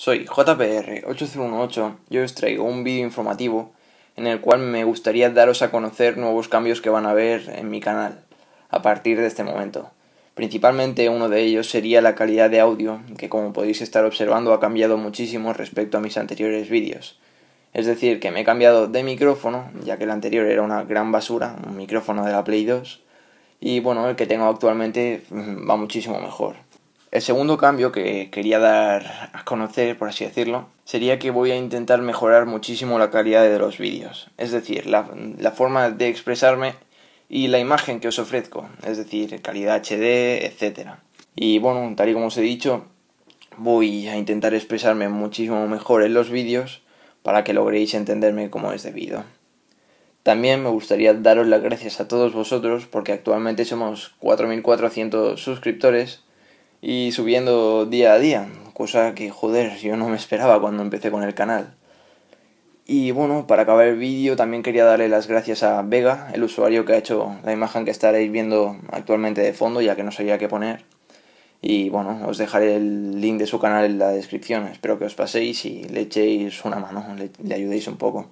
Soy JPR8018 y os traigo un vídeo informativo en el cual me gustaría daros a conocer nuevos cambios que van a haber en mi canal a partir de este momento. Principalmente uno de ellos sería la calidad de audio, que como podéis estar observando ha cambiado muchísimo respecto a mis anteriores vídeos. Es decir, que me he cambiado de micrófono, ya que el anterior era una gran basura, un micrófono de la Play 2, y bueno, el que tengo actualmente mm, va muchísimo mejor. El segundo cambio que quería dar a conocer, por así decirlo, sería que voy a intentar mejorar muchísimo la calidad de los vídeos, es decir, la, forma de expresarme y la imagen que os ofrezco, es decir, calidad HD, etc. Y bueno, tal y como os he dicho, voy a intentar expresarme muchísimo mejor en los vídeos para que logréis entenderme como es debido. También me gustaría daros las gracias a todos vosotros porque actualmente somos 4.400 suscriptores y subiendo día a día, cosa que joder, yo no me esperaba cuando empecé con el canal. Y bueno, para acabar el vídeo también quería darle las gracias a Vega, el usuario que ha hecho la imagen que estaréis viendo actualmente de fondo, ya que no sabía qué poner. Y bueno, os dejaré el link de su canal en la descripción. Espero que os paséis y le echéis una mano, le, ayudéis un poco.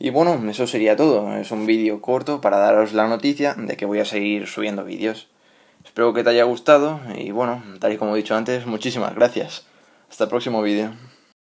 Y bueno, eso sería todo. Es un vídeo corto para daros la noticia de que voy a seguir subiendo vídeos. Espero que te haya gustado y bueno, tal y como he dicho antes, muchísimas gracias. Hasta el próximo vídeo.